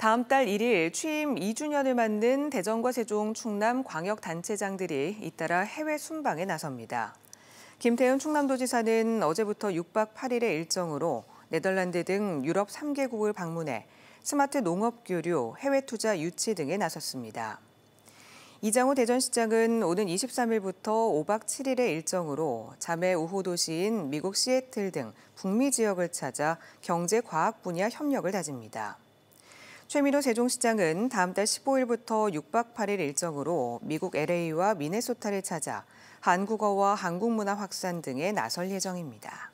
다음 달 1일 취임 2주년을 맞는 대전과 세종, 충남 광역단체장들이 잇따라 해외 순방에 나섭니다. 김태현 충남도지사는 어제부터 6박 8일의 일정으로 네덜란드 등 유럽 3개국을 방문해 스마트 농업 교류, 해외 투자 유치 등에 나섰습니다. 이장우 대전시장은 오는 23일부터 5박 7일의 일정으로 자매 우호 도시인 미국 시애틀 등 북미 지역을 찾아 경제 과학 분야 협력을 다집니다. 최민호 세종시장은 다음 달 15일부터 6박 8일 일정으로 미국 LA와 미네소타를 찾아 한국어와 한국 문화 확산 등에 나설 예정입니다.